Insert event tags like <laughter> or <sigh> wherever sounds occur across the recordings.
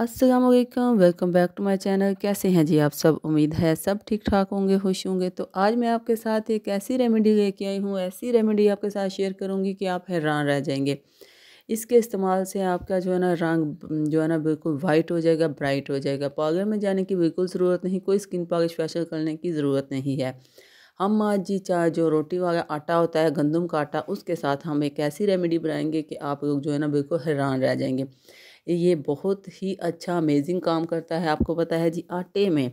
अस्सलाम वालेकुम welcome back to my channel कैसे हैं जी आप सब उम्मीद है सब ठीक ठाक होंगे खुश होंगे तो आज मैं आपके साथ एक ऐसी रेमेडी लेके आई हूँ ऐसी रेमेडी आपके साथ शेयर करूँगी कि आप हैरान रह जाएंगे इसके इस्तेमाल से आपका जो है ना रंग जो है ना बिल्कुल वाइट हो जाएगा ब्राइट हो जाएगा पार्लर में जाने की बिल्कुल ज़रूरत नहीं कोई स्किन पालिश स्पेशल करने की ज़रूरत नहीं है हम आज जी चाय जो रोटी वाला आटा होता है गंदम का आटा उसके साथ हम एक ऐसी रेमेडी बनाएंगे कि आप लोग जो है ना बिल्कुल हैरान रह जाएंगे ये बहुत ही अच्छा अमेजिंग काम करता है आपको पता है जी आटे में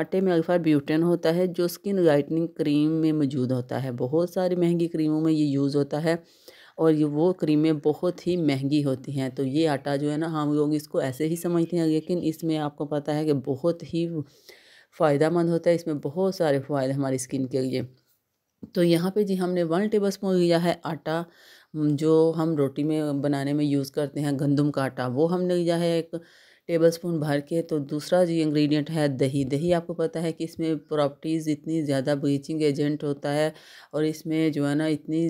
आटे में अल्फा ब्यूटेन होता है जो स्किन लाइटनिंग क्रीम में मौजूद होता है बहुत सारी महंगी क्रीमों में ये यूज़ होता है और ये वो क्रीमें बहुत ही महंगी होती हैं तो ये आटा जो है ना हम लोग इसको ऐसे ही समझते हैं लेकिन इसमें आपको पता है कि बहुत ही फ़ायदा मंद होता है इसमें बहुत सारे फ़ायदे हमारी स्किन के लिए तो यहाँ पे जी हमने वन टेबल स्पून लिया है आटा जो हम रोटी में बनाने में यूज़ करते हैं गंदम का आटा वो हमने लिया है एक टेबल स्पून भर के तो दूसरा जो इंग्रेडिएंट है दही दही आपको पता है कि इसमें प्रॉपर्टीज़ इतनी ज़्यादा ब्लीचिंग एजेंट होता है और इसमें जो है ना इतनी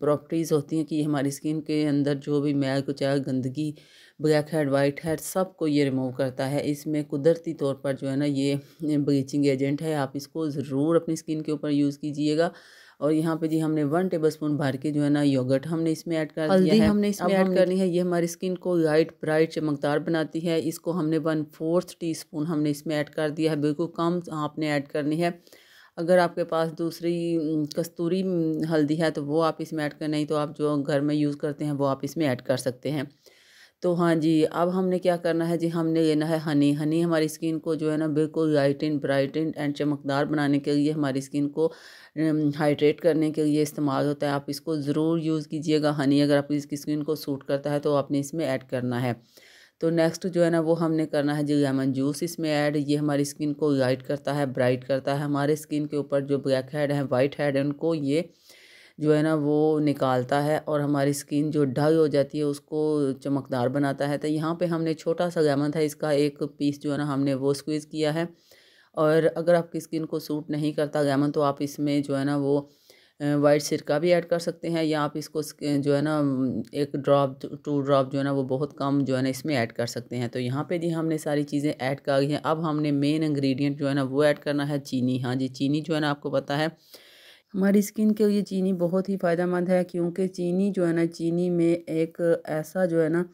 प्रॉपर्टीज़ होती हैं कि हमारी स्किन के अंदर जो भी मैल कुचैल गंदगी ब्लैक हेड वाइट हेड सब को ये रिमूव करता है इसमें कुदरती तौर पर जो है ना ये ब्लीचिंग एजेंट है आप इसको ज़रूर अपनी स्किन के ऊपर यूज़ कीजिएगा और यहाँ पे जी हमने वन टेबल स्पून भर के जो है ना योगर्ट हमने इसमें ऐड कर दिया है हमने इसमें ऐड करनी है ये हमारी स्किन को लाइट ब्राइट चमकदार बनाती है इसको हमने वन फोर्थ टी स्पून हमने इसमें ऐड कर दिया है बिल्कुल कम आपने ऐड करनी है अगर आपके पास दूसरी कस्तूरी हल्दी है तो वो आप इसमें ऐड कर नहीं तो आप जो घर में यूज़ करते हैं वो आप इसमें ऐड कर सकते हैं तो हाँ जी अब हमने क्या करना है जी हमने लेना है हनी हनी हमारी स्किन को जो है ना बिल्कुल लाइटिन ब्राइटिन एंड चमकदार बनाने के लिए हमारी स्किन को हाइड्रेट करने के लिए इस्तेमाल होता है आप इसको ज़रूर यूज़ कीजिएगा हनी अगर आपकी इसकी स्किन को सूट करता है तो आपने इसमें ऐड करना है तो नेक्स्ट जो है ना वो हमने करना है जी लेमन जूस इसमें ऐड ये हमारी स्किन को लाइट करता है ब्राइट करता है हमारे स्किन के ऊपर जो ब्लैक हेड हैं वाइट हेड हैं उनको ये जो है ना वो निकालता है और हमारी स्किन जो ढाई हो जाती है उसको चमकदार बनाता है तो यहाँ पे हमने छोटा सा गैमन था इसका एक पीस जो है ना हमने वो स्क्वीज़ किया है और अगर आपकी स्किन को सूट नहीं करता गैमन तो आप इसमें जो है ना वो वाइट सिरका भी ऐड कर सकते हैं या आप इसको जो है ना एक ड्रॉप टू ड्रॉप जो है ना वो बहुत कम जो है ना इसमें ऐड कर सकते हैं तो यहाँ पे जी हमने सारी चीज़ें ऐड कर दी हैं अब हमने मेन इंग्रेडिएंट जो है ना वो ऐड करना है चीनी हाँ जी चीनी जो है ना आपको पता है हमारी स्किन के लिए चीनी बहुत ही फ़ायदेमंद है क्योंकि चीनी जो है ना चीनी में एक ऐसा जो है ना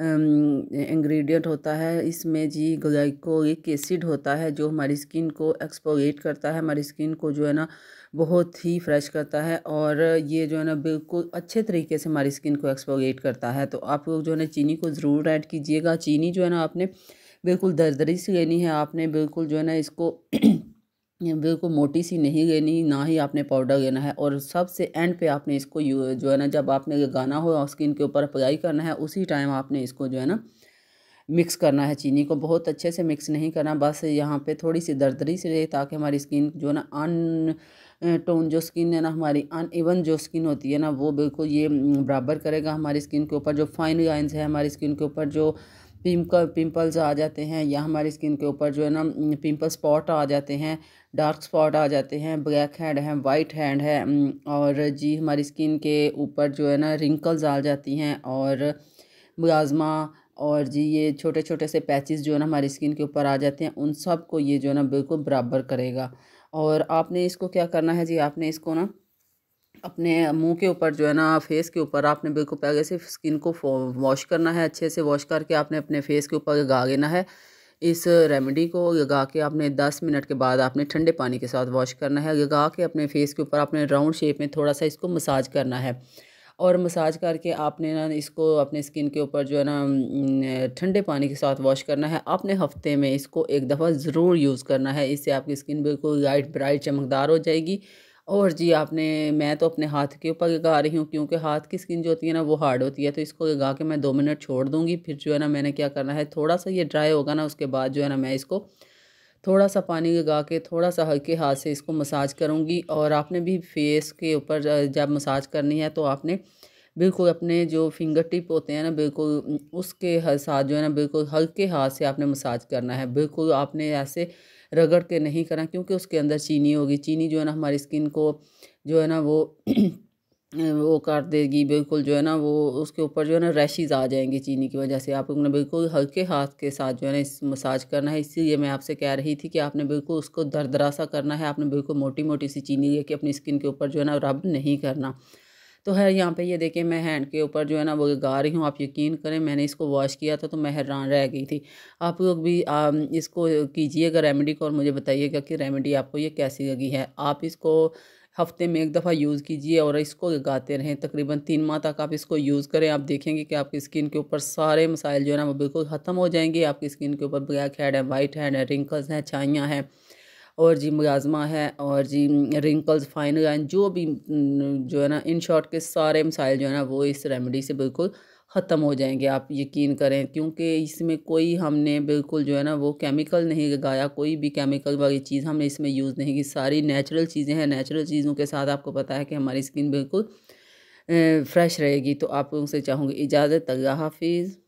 इंग्रेडिएंट होता है इसमें जी ग्लाइकोलिक एसिड होता है जो हमारी स्किन को एक्सपोलेट करता है हमारी स्किन को जो है ना बहुत ही फ्रेश करता है और ये जो है ना बिल्कुल अच्छे तरीके से हमारी स्किन को एक्सपोलेट करता है तो आप लोग जो है ना चीनी को ज़रूर ऐड कीजिएगा चीनी जो है ना आपने बिल्कुल दरदरी से लेनी है आपने बिल्कुल जो है ना इसको बिल्कुल मोटी सी नहीं लेनी ना ही आपने पाउडर लेना है और सबसे एंड पे आपने इसको जो है ना जब आपने गाना हो और स्किन के ऊपर अप्लाई करना है उसी टाइम आपने इसको जो है ना मिक्स करना है चीनी को बहुत अच्छे से मिक्स नहीं करना बस यहाँ पे थोड़ी सी दर्दरी से रहे ताकि हमारी स्किन जो ना अन टोन जो स्किन है ना हमारी अन इवन जो स्किन होती है ना वो बिल्कुल ये बराबर करेगा हमारी स्किन के ऊपर जो फाइन लाइन्स है हमारी स्किन के ऊपर जो पिंपल पिंपल्स आ जाते हैं या हमारी स्किन के ऊपर जो है ना पिंपल स्पॉट आ जाते हैं डार्क स्पॉट आ जाते हैं ब्लैक हैंड है वाइट हैंड है और जी हमारी स्किन के ऊपर जो है ना रिंकल्स आ जाती हैं और मुलाजमा और जी ये छोटे छोटे से पैचेस जो है ना हमारी स्किन के ऊपर आ जाते हैं उन सब को ये जो है ना बिल्कुल बराबर करेगा और आपने इसको क्या करना है जी आपने इसको ना अपने मुंह के ऊपर जो है ना फेस के ऊपर आपने बिल्कुल पहले से स्किन को वॉश करना है अच्छे से वॉश करके आपने अपने फेस के ऊपर लगा लेना है इस रेमेडी को लगा के आपने दस मिनट के बाद आपने ठंडे पानी के साथ वॉश करना है लगा के अपने फेस के ऊपर आपने राउंड शेप में थोड़ा सा इसको मसाज करना है और मसाज करके आपने ना इसको अपने स्किन के ऊपर जो है ना ठंडे पानी के साथ वॉश करना है आपने हफ्ते में इसको एक दफ़ा ज़रूर यूज़ करना है इससे आपकी स्किन बिल्कुल लाइट ब्राइट चमकदार हो जाएगी और जी आपने मैं तो अपने हाथ के ऊपर गा रही हूँ क्योंकि हाथ की स्किन जो होती है ना वो हार्ड होती है तो इसको गा के मैं दो मिनट छोड़ दूँगी फिर जो है ना मैंने क्या करना है थोड़ा सा ये ड्राई होगा ना उसके बाद जो है ना मैं इसको थोड़ा सा पानी लगा के थोड़ा सा हल्के हाथ से इसको मसाज करूँगी और आपने भी फेस के ऊपर जब मसाज करनी है तो आपने बिल्कुल अपने जो फिंगर टिप होते हैं ना बिल्कुल उसके साथ जो है ना बिल्कुल हल्के हाथ से आपने मसाज करना है बिल्कुल आपने ऐसे रगड़ के नहीं करना क्योंकि उसके अंदर चीनी होगी चीनी जो है ना हमारी स्किन को जो है ना वो <clears throat> वो काट देगी बिल्कुल जो है ना वो उसके ऊपर जो है ना रैशेज आ जाएंगे चीनी की वजह से आप लोगों ने बिल्कुल हल्के हाथ के साथ जो है ना इस मसाज करना है इसीलिए मैं आपसे कह रही थी कि आपने बिल्कुल उसको दरदरा सा करना है आपने बिल्कुल मोटी मोटी सी चीनी लेके अपनी स्किन के ऊपर जो है ना रब नहीं करना तो है यहाँ पे ये देखिए मैं हैंड के ऊपर जो है ना वो गा रही हूँ आप यकीन करें मैंने इसको वॉश किया था तो मैं हैरान रह गई थी आप लोग भी आ, इसको कीजिएगा रेमेडी को और मुझे बताइएगा कि रेमेडी आपको ये कैसी लगी है आप इसको हफ्ते में एक दफ़ा यूज़ कीजिए और इसको गाते रहें तकरीबन तीन माह तक आप इसको यूज़ करें आप देखेंगे कि आपकी स्किन के ऊपर सारे मसाइल जो है ना वो बिल्कुल ख़त्म हो जाएंगे आपकी स्किन के ऊपर ब्लैक हेड है वाइट हैड है रिंकल्स हैं छाइयाँ हैं और जी मुलाजमा है और जी रिंकल्स फाइन लाइन जो भी जो है ना इन शॉर्ट के सारे मसाइल जो है ना वो इस रेमेडी से बिल्कुल ख़त्म हो जाएंगे आप यकीन करें क्योंकि इसमें कोई हमने बिल्कुल जो है ना वो केमिकल नहीं लगाया कोई भी केमिकल वाली चीज़ हमने इसमें यूज़ नहीं की सारी नेचुरल चीज़ें हैं नेचुरल चीज़ों के साथ आपको पता है कि हमारी स्किन बिल्कुल फ्रेश रहेगी तो आप लोगों से चाहूँगी इजाज़त अल्लाह हाफिज़